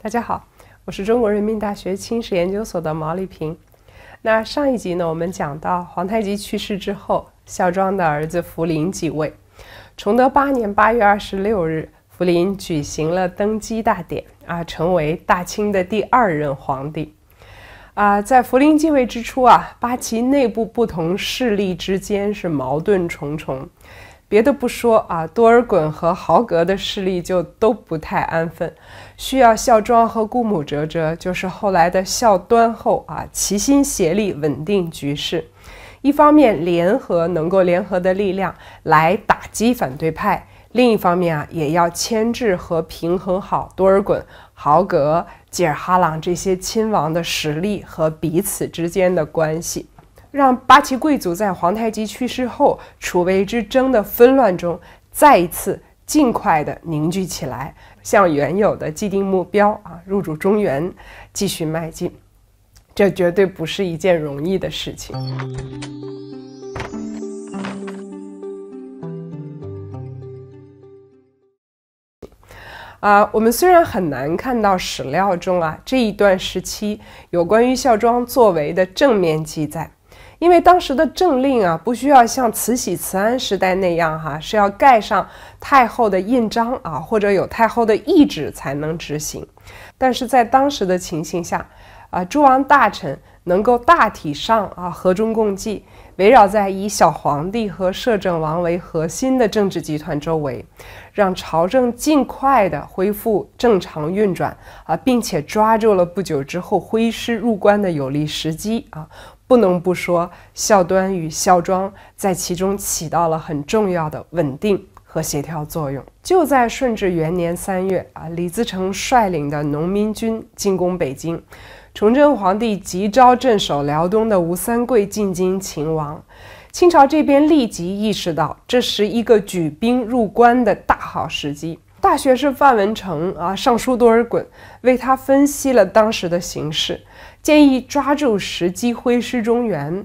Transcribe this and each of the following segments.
大家好，我是中国人民大学清史研究所的毛丽萍。那上一集呢，我们讲到皇太极去世之后，孝庄的儿子福临继位。崇德八年八月二十六日，福临举行了登基大典，啊，成为大清的第二任皇帝。啊，在福临继位之初啊，八旗内部不同势力之间是矛盾重重。别的不说啊，多尔衮和豪格的势力就都不太安分，需要孝庄和姑母哲哲，就是后来的孝端后啊，齐心协力稳定局势。一方面联合能够联合的力量来打击反对派，另一方面啊，也要牵制和平衡好多尔衮、豪格、吉尔哈朗这些亲王的实力和彼此之间的关系。让八旗贵族在皇太极去世后，楚魏之争的纷乱中，再一次尽快的凝聚起来，向原有的既定目标啊，入主中原，继续迈进。这绝对不是一件容易的事情。啊，我们虽然很难看到史料中啊这一段时期有关于孝庄作为的正面记载。因为当时的政令啊，不需要像慈禧慈安时代那样哈，是要盖上太后的印章啊，或者有太后的懿旨才能执行。但是在当时的情形下啊，诸王大臣能够大体上啊，和衷共济，围绕在以小皇帝和摄政王为核心的政治集团周围，让朝政尽快的恢复正常运转啊，并且抓住了不久之后挥师入关的有利时机啊。不能不说，孝端与孝庄在其中起到了很重要的稳定和协调作用。就在顺治元年三月啊，李自成率领的农民军进攻北京，崇祯皇帝急召镇守辽东的吴三桂进京勤王。清朝这边立即意识到这是一个举兵入关的大好时机。大学士范文程啊，尚书多尔衮为他分析了当时的形势。建议抓住时机挥师中原，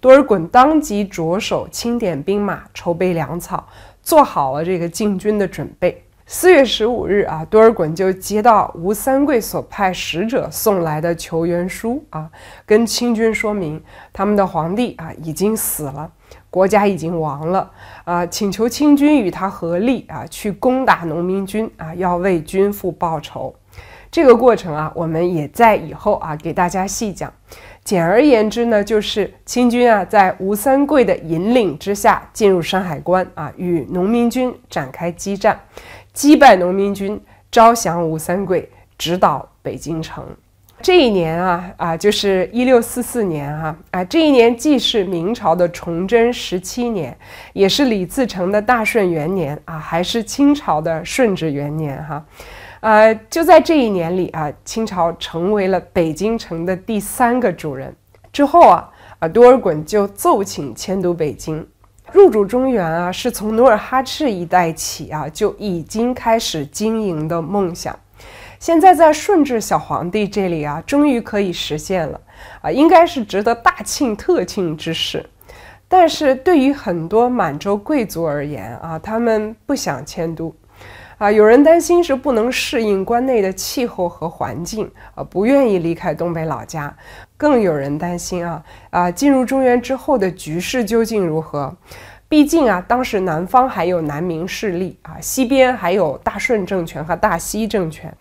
多尔衮当即着手清点兵马，筹备粮草，做好了这个进军的准备。四月十五日啊，多尔衮就接到吴三桂所派使者送来的求援书啊，跟清军说明他们的皇帝啊已经死了，国家已经亡了啊，请求清军与他合力啊去攻打农民军啊，要为君父报仇。这个过程啊，我们也在以后啊给大家细讲。简而言之呢，就是清军啊在吴三桂的引领之下进入山海关啊，与农民军展开激战，击败农民军，招降吴三桂，直捣北京城。这一年啊啊，就是一六四四年哈啊，这一年既是明朝的崇祯十七年，也是李自成的大顺元年啊，还是清朝的顺治元年哈。呃，就在这一年里啊，清朝成为了北京城的第三个主人。之后啊，啊，多尔衮就奏请迁都北京，入主中原啊，是从努尔哈赤一代起啊就已经开始经营的梦想，现在在顺治小皇帝这里啊，终于可以实现了啊，应该是值得大庆特庆之事。但是对于很多满洲贵族而言啊，他们不想迁都。啊，有人担心是不能适应关内的气候和环境，啊，不愿意离开东北老家，更有人担心啊啊，进入中原之后的局势究竟如何？毕竟啊，当时南方还有南明势力啊，西边还有大顺政权和大西政权，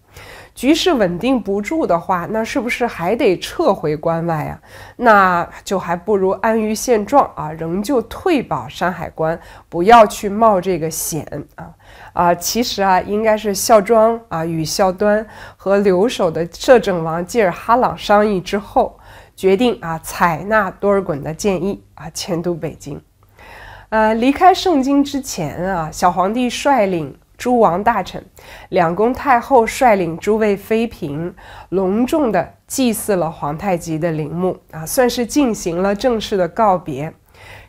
局势稳定不住的话，那是不是还得撤回关外啊？那就还不如安于现状啊，仍旧退保山海关，不要去冒这个险啊啊！其实啊，应该是孝庄啊与孝端和留守的摄政王济尔哈朗商议之后，决定啊采纳多尔衮的建议啊迁都北京。呃，离开圣经之前啊，小皇帝率领诸王大臣，两宫太后率领诸位妃嫔，隆重的祭祀了皇太极的陵墓啊，算是进行了正式的告别。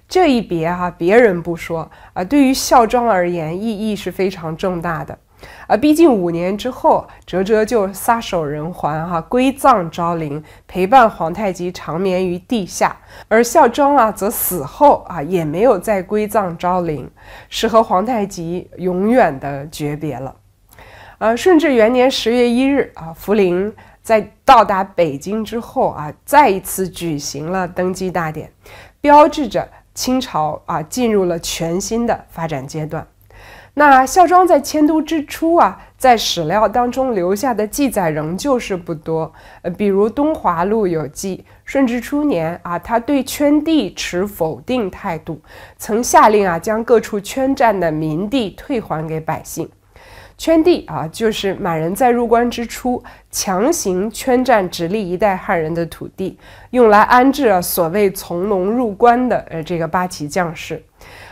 这一别啊，别人不说啊，对于孝庄而言，意义是非常重大的。啊，毕竟五年之后，哲哲就撒手人寰，哈，归葬昭陵，陪伴皇太极长眠于地下。而孝庄啊，则死后啊，也没有再归葬昭陵，是和皇太极永远的诀别了。啊，顺治元年十月一日啊，福临在到达北京之后啊，再一次举行了登基大典，标志着清朝啊进入了全新的发展阶段。那孝庄在迁都之初啊，在史料当中留下的记载仍旧是不多。呃，比如《东华录》有记，顺治初年啊，他对圈地持否定态度，曾下令啊，将各处圈占的民地退还给百姓。圈地啊，就是满人在入关之初强行圈占直隶一带汉人的土地，用来安置啊所谓从龙入关的呃这个八旗将士。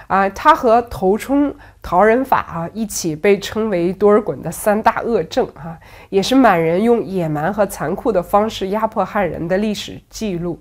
啊，他和头冲逃人法啊一起被称为多尔衮的三大恶政啊，也是满人用野蛮和残酷的方式压迫汉人的历史记录。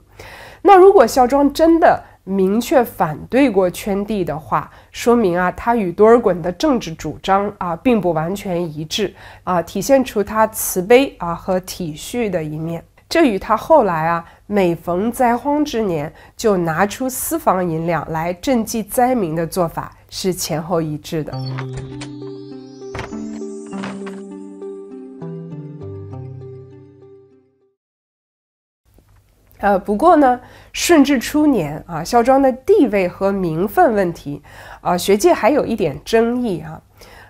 那如果孝庄真的明确反对过圈地的话，说明啊，他与多尔衮的政治主张啊并不完全一致啊，体现出他慈悲啊和体恤的一面。这与他后来啊每逢灾荒之年就拿出私房银两来赈济灾民的做法是前后一致的。呃，不过呢，顺治初年啊，孝庄的地位和名分问题啊，学界还有一点争议啊。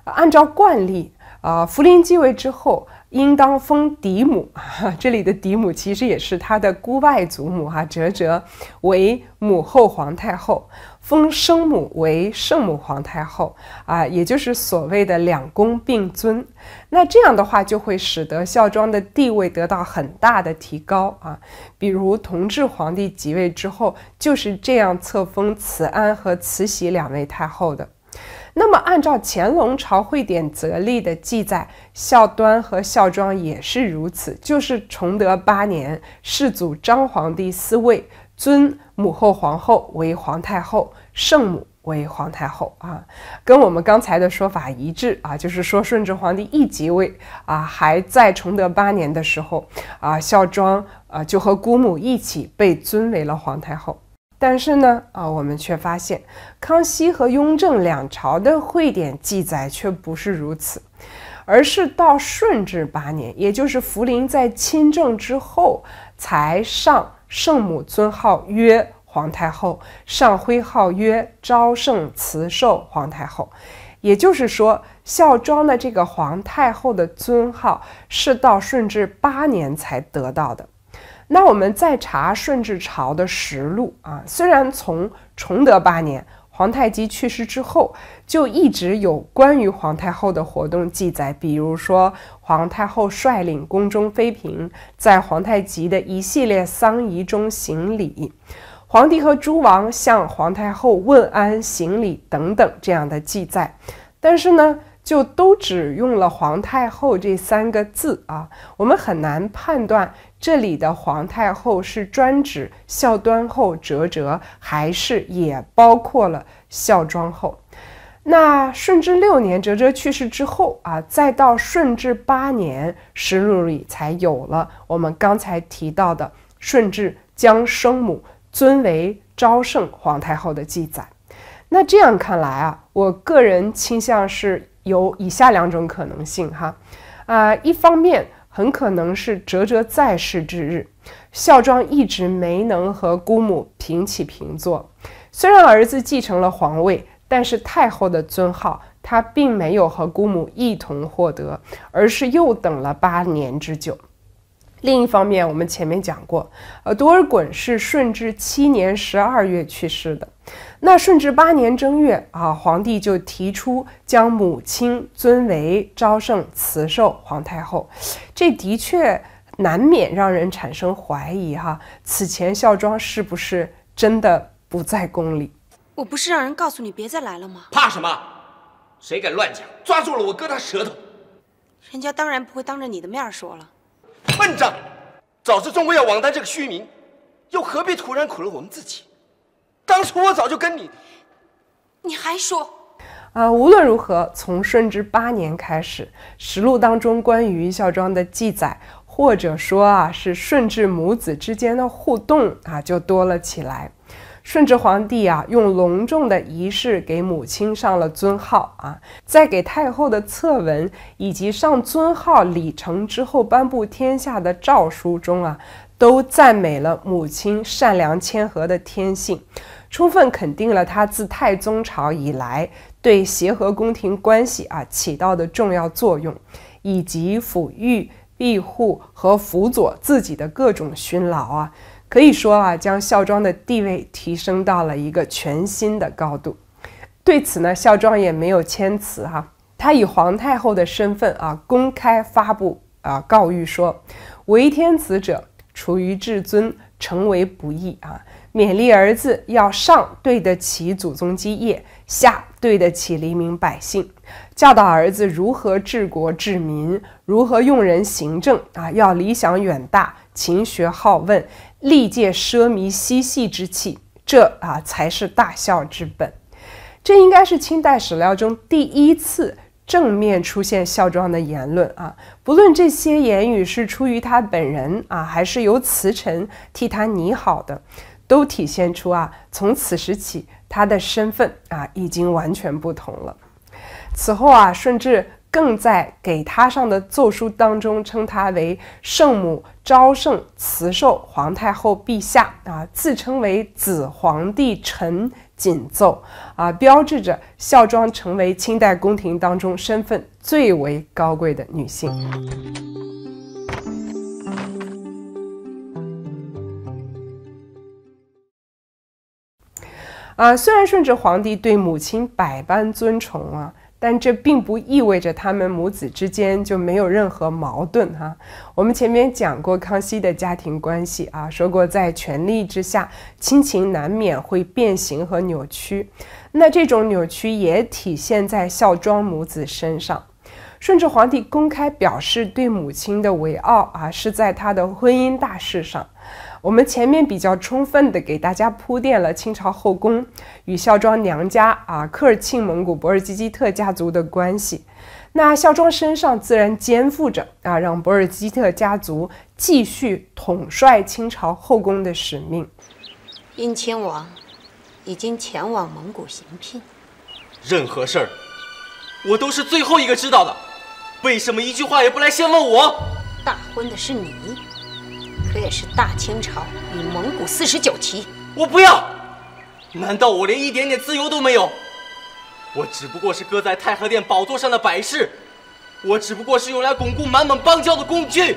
按照惯例啊，福临继位之后。应当封嫡母哈，这里的嫡母其实也是他的姑外祖母啊，哲哲为母后皇太后，封生母为圣母皇太后啊，也就是所谓的两宫并尊。那这样的话，就会使得孝庄的地位得到很大的提高啊。比如同治皇帝即位之后，就是这样册封慈安和慈禧两位太后的。那么，按照《乾隆朝会典则例》的记载，孝端和孝庄也是如此。就是崇德八年，世祖章皇帝嗣位，尊母后皇后为皇太后，圣母为皇太后啊，跟我们刚才的说法一致啊。就是说，顺治皇帝一即位啊，还在崇德八年的时候啊，孝庄啊就和姑母一起被尊为了皇太后。但是呢，啊，我们却发现，康熙和雍正两朝的《会典》记载却不是如此，而是到顺治八年，也就是福临在亲政之后，才上圣母尊号，曰皇太后，上徽号曰昭圣慈寿皇太后。也就是说，孝庄的这个皇太后的尊号是到顺治八年才得到的。那我们再查顺治朝的实录啊，虽然从崇德八年皇太极去世之后，就一直有关于皇太后的活动记载，比如说皇太后率领宫中妃嫔在皇太极的一系列丧仪中行礼，皇帝和诸王向皇太后问安行礼等等这样的记载，但是呢。就都只用了“皇太后”这三个字啊，我们很难判断这里的“皇太后”是专指孝端后哲哲，还是也包括了孝庄后。那顺治六年哲哲去世之后啊，再到顺治八年，史录里才有了我们刚才提到的顺治将生母尊为昭圣皇太后的记载。那这样看来啊，我个人倾向是。有以下两种可能性，哈，啊，一方面很可能是哲哲在世之日，孝庄一直没能和姑母平起平坐。虽然儿子继承了皇位，但是太后的尊号她并没有和姑母一同获得，而是又等了八年之久。另一方面，我们前面讲过，呃，多尔衮是顺治七年十二月去世的。那顺治八年正月啊，皇帝就提出将母亲尊为昭圣慈寿皇太后，这的确难免让人产生怀疑哈。此前孝庄是不是真的不在宫里？我不是让人告诉你别再来了吗？怕什么？谁敢乱讲，抓住了我割他舌头。人家当然不会当着你的面说了。笨账！早知中国要网单这个虚名，又何必徒然苦了我们自己？当初我早就跟你，你还说啊？无论如何，从顺治八年开始，实录当中关于孝庄的记载，或者说啊，是顺治母子之间的互动啊，就多了起来。顺治皇帝啊，用隆重的仪式给母亲上了尊号啊，在给太后的册文以及上尊号礼成之后颁布天下的诏书中啊，都赞美了母亲善良谦和的天性，充分肯定了她自太宗朝以来对协和宫廷关系啊起到的重要作用，以及抚育庇护和辅佐自己的各种勋劳啊。可以说啊，将孝庄的地位提升到了一个全新的高度。对此呢，孝庄也没有谦辞哈，他以皇太后的身份啊，公开发布啊告谕说：“为天子者，处于至尊，成为不易啊，勉励儿子要上对得起祖宗基业，下对得起黎民百姓，教导儿子如何治国治民，如何用人行政啊，要理想远大，勤学好问。”力戒奢靡嬉戏之气，这啊才是大孝之本。这应该是清代史料中第一次正面出现孝庄的言论啊。不论这些言语是出于他本人啊，还是由慈臣替他拟好的，都体现出啊，从此时起他的身份啊已经完全不同了。此后啊，顺治。更在给他上的奏书当中称他为圣母昭圣慈寿皇太后陛下啊，自称为子皇帝臣锦奏啊，标志着孝庄成为清代宫廷当中身份最为高贵的女性。啊，虽然顺治皇帝对母亲百般尊崇啊。但这并不意味着他们母子之间就没有任何矛盾哈。我们前面讲过康熙的家庭关系啊，说过在权力之下，亲情难免会变形和扭曲。那这种扭曲也体现在孝庄母子身上。顺治皇帝公开表示对母亲的为傲啊，是在他的婚姻大事上。我们前面比较充分的给大家铺垫了清朝后宫与孝庄娘家啊科尔沁蒙古博尔济吉特家族的关系，那孝庄身上自然肩负着啊让博尔济吉特家族继续统帅清朝后宫的使命。殷亲王已经前往蒙古行聘，任何事儿我都是最后一个知道的，为什么一句话也不来先问我？大婚的是你。我也是大清朝与蒙古四十九旗，我不要！难道我连一点点自由都没有？我只不过是搁在太和殿宝座上的摆饰，我只不过是用来巩固满蒙邦交的工具。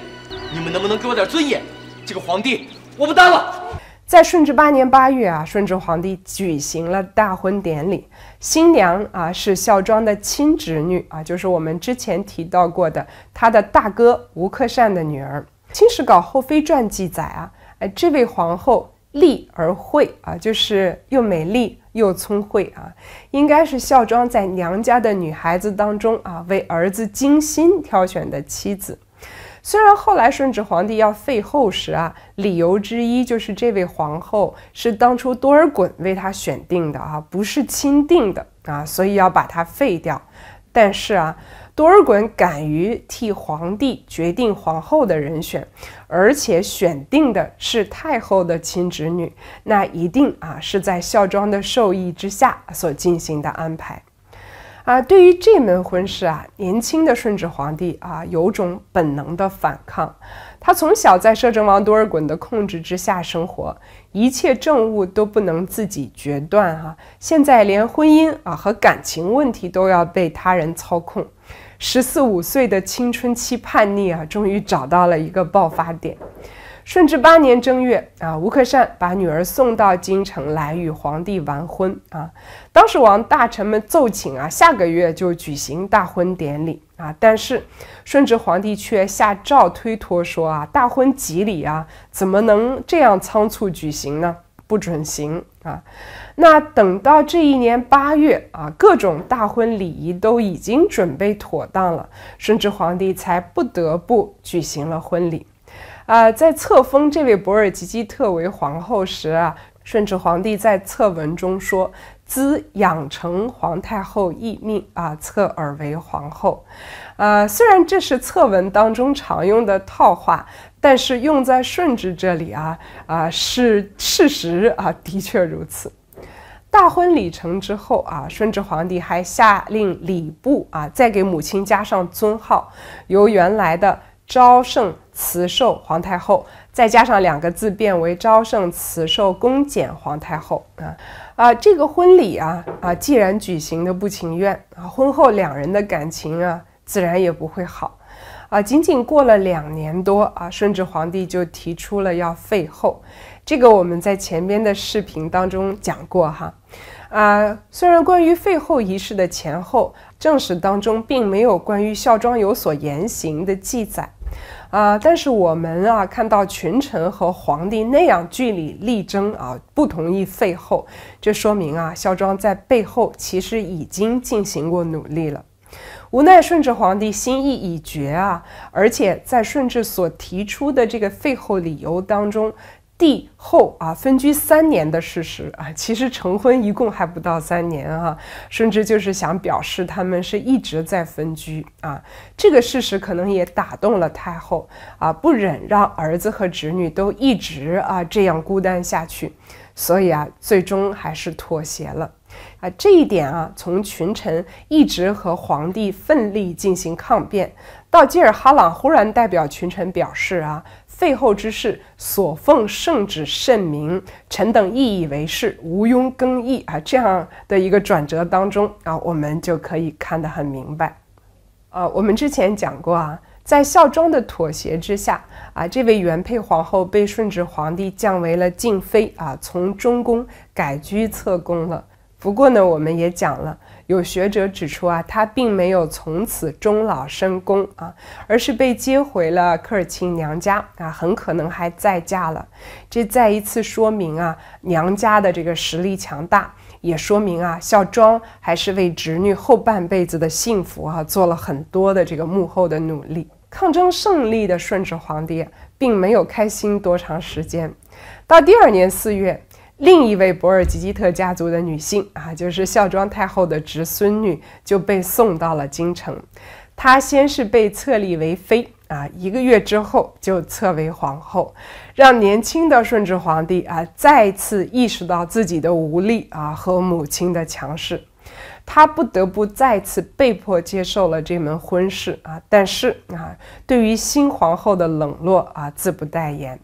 你们能不能给我点尊严？这个皇帝我不当了！在顺治八年八月啊，顺治皇帝举行了大婚典礼，新娘啊是孝庄的亲侄女啊，就是我们之前提到过的他的大哥吴克善的女儿。《清史稿后妃传》记载啊，哎，这位皇后丽而慧啊，就是又美丽又聪慧啊，应该是孝庄在娘家的女孩子当中啊，为儿子精心挑选的妻子。虽然后来顺治皇帝要废后时啊，理由之一就是这位皇后是当初多尔衮为他选定的啊，不是钦定的啊，所以要把她废掉。但是啊。多尔衮敢于替皇帝决定皇后的人选，而且选定的是太后的亲侄女，那一定啊是在孝庄的授意之下所进行的安排，啊，对于这门婚事啊，年轻的顺治皇帝啊有种本能的反抗，他从小在摄政王多尔衮的控制之下生活，一切政务都不能自己决断哈，现在连婚姻啊和感情问题都要被他人操控。十四五岁的青春期叛逆啊，终于找到了一个爆发点。顺治八年正月啊，吴克善把女儿送到京城来与皇帝完婚啊。当时王大臣们奏请啊，下个月就举行大婚典礼啊。但是顺治皇帝却下诏推脱说啊，大婚吉礼啊，怎么能这样仓促举行呢？不准行啊！那等到这一年八月啊，各种大婚礼仪都已经准备妥当了，顺治皇帝才不得不举行了婚礼。啊，在册封这位博尔济吉特为皇后时啊，顺治皇帝在册文中说：“兹养成皇太后懿命啊，册尔为皇后。”啊，虽然这是册文当中常用的套话。但是用在顺治这里啊啊是事实啊，的确如此。大婚礼成之后啊，顺治皇帝还下令礼部啊，再给母亲加上尊号，由原来的昭圣慈寿皇太后，再加上两个字，变为昭圣慈寿恭俭皇太后啊啊。这个婚礼啊啊，既然举行的不情愿啊，婚后两人的感情啊，自然也不会好。啊，仅仅过了两年多啊，顺治皇帝就提出了要废后，这个我们在前边的视频当中讲过哈。啊，虽然关于废后一事的前后正史当中并没有关于孝庄有所言行的记载，啊，但是我们啊看到群臣和皇帝那样据理力争啊，不同意废后，这说明啊孝庄在背后其实已经进行过努力了。无奈，顺治皇帝心意已决啊！而且在顺治所提出的这个废后理由当中，帝后啊分居三年的事实啊，其实成婚一共还不到三年啊，顺治就是想表示他们是一直在分居啊。这个事实可能也打动了太后啊，不忍让儿子和侄女都一直啊这样孤单下去。所以啊，最终还是妥协了，啊，这一点啊，从群臣一直和皇帝奋力进行抗辩，到吉尔哈朗忽然代表群臣表示啊，废后之事所奉圣旨甚明，臣等一以为是，毋庸更议啊，这样的一个转折当中啊，我们就可以看得很明白，啊，我们之前讲过啊。在孝庄的妥协之下，啊，这位原配皇后被顺治皇帝降为了静妃，啊，从中宫改居侧宫了。不过呢，我们也讲了，有学者指出啊，她并没有从此终老深宫啊，而是被接回了科尔沁娘家啊，很可能还在嫁了。这再一次说明啊，娘家的这个实力强大，也说明啊，孝庄还是为侄女后半辈子的幸福啊，做了很多的这个幕后的努力。抗争胜利的顺治皇帝并没有开心多长时间，到第二年四月，另一位博尔济吉特家族的女性啊，就是孝庄太后的侄孙女，就被送到了京城。她先是被册立为妃啊，一个月之后就册为皇后，让年轻的顺治皇帝啊再次意识到自己的无力啊和母亲的强势。他不得不再次被迫接受了这门婚事啊，但是啊，对于新皇后的冷落啊，自不待言。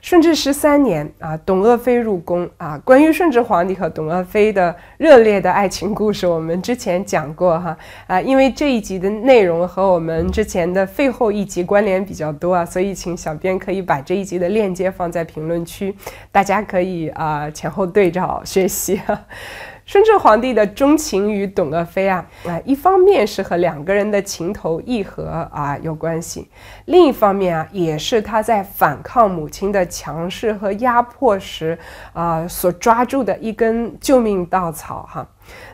顺治十三年啊，董鄂妃入宫啊。关于顺治皇帝和董鄂妃的热烈的爱情故事，我们之前讲过哈啊，因为这一集的内容和我们之前的废后一集关联比较多啊，所以请小编可以把这一集的链接放在评论区，大家可以啊前后对照学习哈。顺治皇帝的钟情于董鄂妃啊，啊，一方面是和两个人的情投意合啊有关系，另一方面啊，也是他在反抗母亲的强势和压迫时啊所抓住的一根救命稻草哈。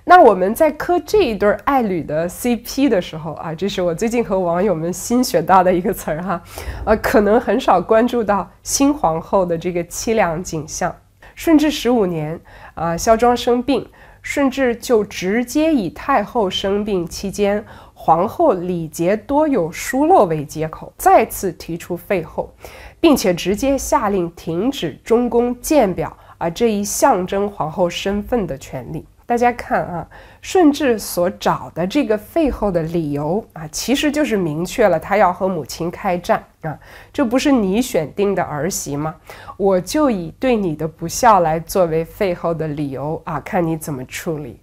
那我们在磕这一对儿爱侣的 CP 的时候啊，这是我最近和网友们新学到的一个词儿哈，呃，可能很少关注到新皇后的这个凄凉景象。顺治十五年啊，孝庄生病。甚至就直接以太后生病期间皇后礼节多有疏漏为借口，再次提出废后，并且直接下令停止中宫建表，而这一象征皇后身份的权利。大家看啊，顺治所找的这个废后的理由啊，其实就是明确了他要和母亲开战啊。这不是你选定的儿媳吗？我就以对你的不孝来作为废后的理由啊，看你怎么处理。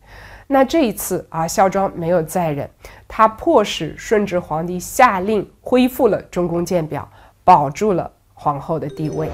那这一次啊，孝庄没有再忍，他迫使顺治皇帝下令恢复了中宫建表，保住了皇后的地位。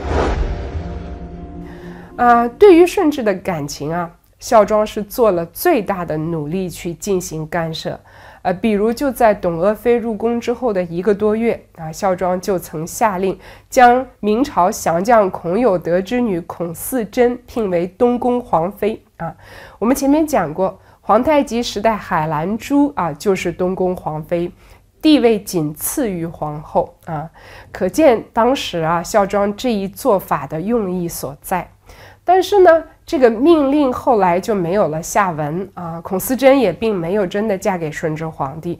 啊，对于顺治的感情啊。孝庄是做了最大的努力去进行干涉，呃，比如就在董鄂妃入宫之后的一个多月啊，孝庄就曾下令将明朝降将孔有德之女孔四贞聘为东宫皇妃啊。我们前面讲过，皇太极时代海兰珠啊就是东宫皇妃，地位仅次于皇后啊，可见当时啊孝庄这一做法的用意所在。但是呢，这个命令后来就没有了下文啊。孔思贞也并没有真的嫁给顺治皇帝，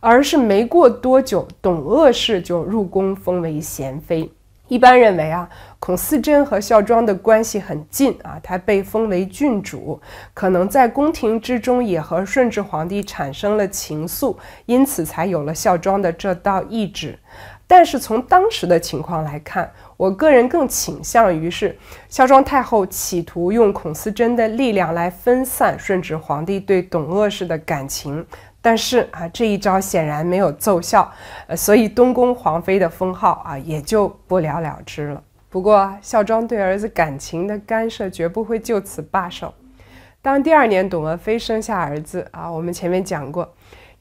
而是没过多久，董鄂氏就入宫封为贤妃。一般认为啊，孔思贞和孝庄的关系很近啊，她被封为郡主，可能在宫廷之中也和顺治皇帝产生了情愫，因此才有了孝庄的这道懿旨。但是从当时的情况来看，我个人更倾向于是孝庄太后企图用孔思贞的力量来分散顺治皇帝对董鄂氏的感情，但是啊，这一招显然没有奏效，呃，所以东宫皇妃的封号啊也就不了了之了。不过孝庄对儿子感情的干涉绝不会就此罢手，当第二年董鄂妃生下儿子啊，我们前面讲过。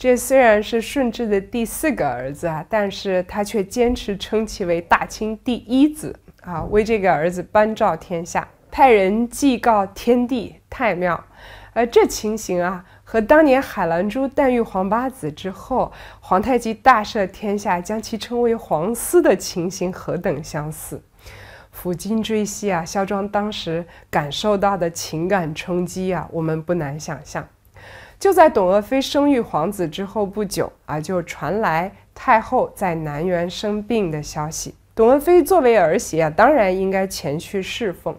这虽然是顺治的第四个儿子啊，但是他却坚持称其为大清第一子啊，为这个儿子颁诏天下，派人祭告天地太庙，而这情形啊，和当年海兰珠诞育皇八子之后，皇太极大赦天下，将其称为皇嗣的情形何等相似！抚今追昔啊，孝庄当时感受到的情感冲击啊，我们不难想象。就在董鄂妃生育皇子之后不久啊，就传来太后在南园生病的消息。董鄂妃作为儿媳啊，当然应该前去侍奉。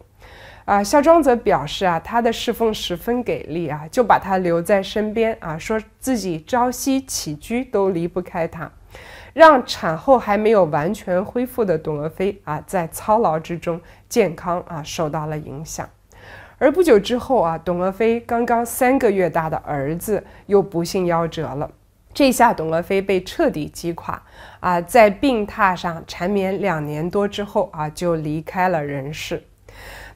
啊，孝庄则表示啊，她的侍奉十分给力啊，就把他留在身边啊，说自己朝夕起居都离不开他，让产后还没有完全恢复的董鄂妃啊，在操劳之中健康啊受到了影响。而不久之后啊，董鄂妃刚刚三个月大的儿子又不幸夭折了，这下董鄂妃被彻底击垮啊，在病榻上缠绵两年多之后啊，就离开了人世。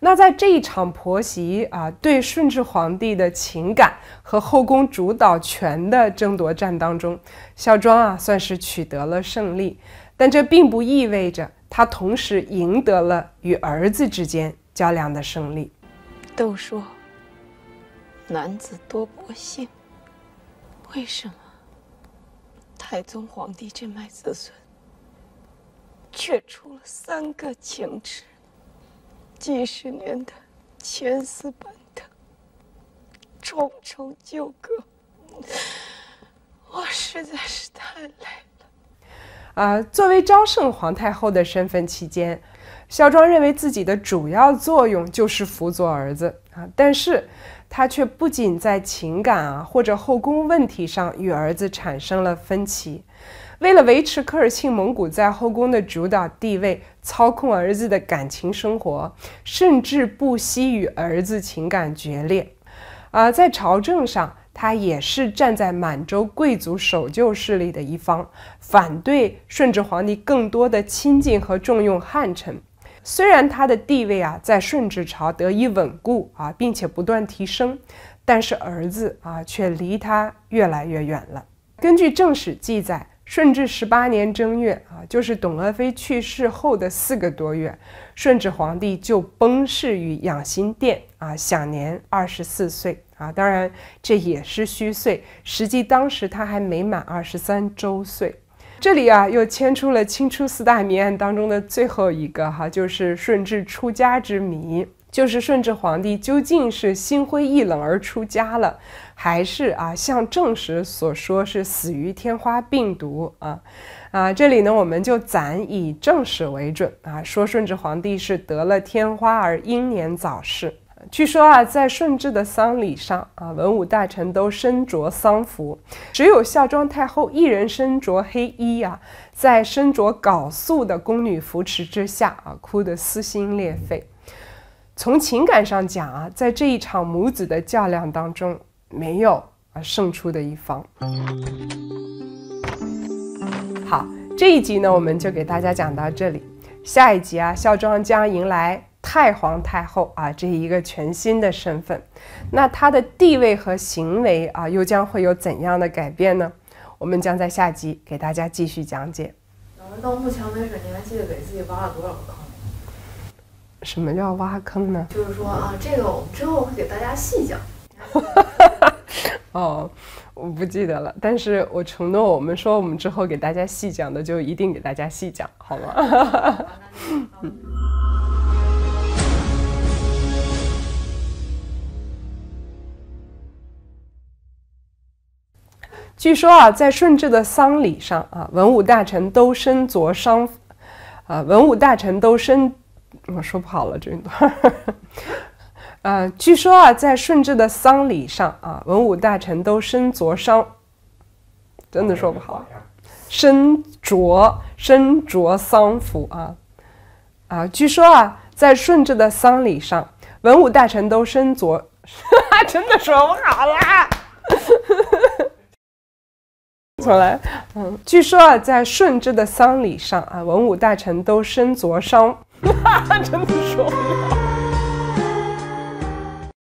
那在这一场婆媳啊对顺治皇帝的情感和后宫主导权的争夺战当中，孝庄啊算是取得了胜利，但这并不意味着她同时赢得了与儿子之间较量的胜利。都说男子多不幸，为什么太宗皇帝这脉子孙，却出了三个情痴？几十年的千丝般缕，重重纠葛，我实在是太累了。啊，作为昭圣皇太后的身份期间。孝庄认为自己的主要作用就是辅佐儿子啊，但是他却不仅在情感啊或者后宫问题上与儿子产生了分歧，为了维持科尔沁蒙古在后宫的主导地位，操控儿子的感情生活，甚至不惜与儿子情感决裂，啊，在朝政上他也是站在满洲贵族守旧势力的一方，反对顺治皇帝更多的亲近和重用汉臣。虽然他的地位啊在顺治朝得以稳固啊，并且不断提升，但是儿子啊却离他越来越远了。根据正史记载，顺治十八年正月啊，就是董鄂妃去世后的四个多月，顺治皇帝就崩逝于养心殿啊，享年二十四岁啊，当然这也是虚岁，实际当时他还没满二十三周岁。这里啊，又牵出了清初四大谜案当中的最后一个哈，就是顺治出家之谜，就是顺治皇帝究竟是心灰意冷而出家了，还是啊，像正史所说是死于天花病毒啊？啊，这里呢，我们就暂以正史为准啊，说顺治皇帝是得了天花而英年早逝。据说啊，在顺治的丧礼上啊，文武大臣都身着丧服，只有孝庄太后一人身着黑衣啊，在身着缟素的宫女扶持之下啊，哭得撕心裂肺。从情感上讲啊，在这一场母子的较量当中，没有啊胜出的一方。好，这一集呢，我们就给大家讲到这里。下一集啊，孝庄将迎来。太皇太后啊，这一个全新的身份，那她的地位和行为啊，又将会有怎样的改变呢？我们将在下集给大家继续讲解。到目前为止，你还记得给自己挖了多少个坑？什么叫挖坑呢？就是说啊，这个我们之后会给大家细讲。哦，我不记得了，但是我承诺，我们说我们之后给大家细讲的，就一定给大家细讲，好吗？据说啊，在顺治的丧礼上啊，文武大臣都身着丧，啊，文武大臣都身，我说不好了这段儿，据说啊，在顺治的丧礼上啊，文武大臣都身着丧，真的说不好，身着身着丧服啊，啊，据说啊，在顺治的丧礼上，文武大臣都身着，真的说不好啦。从来，嗯，据说啊，在顺治的丧礼上啊，文武大臣都身着商，真的说。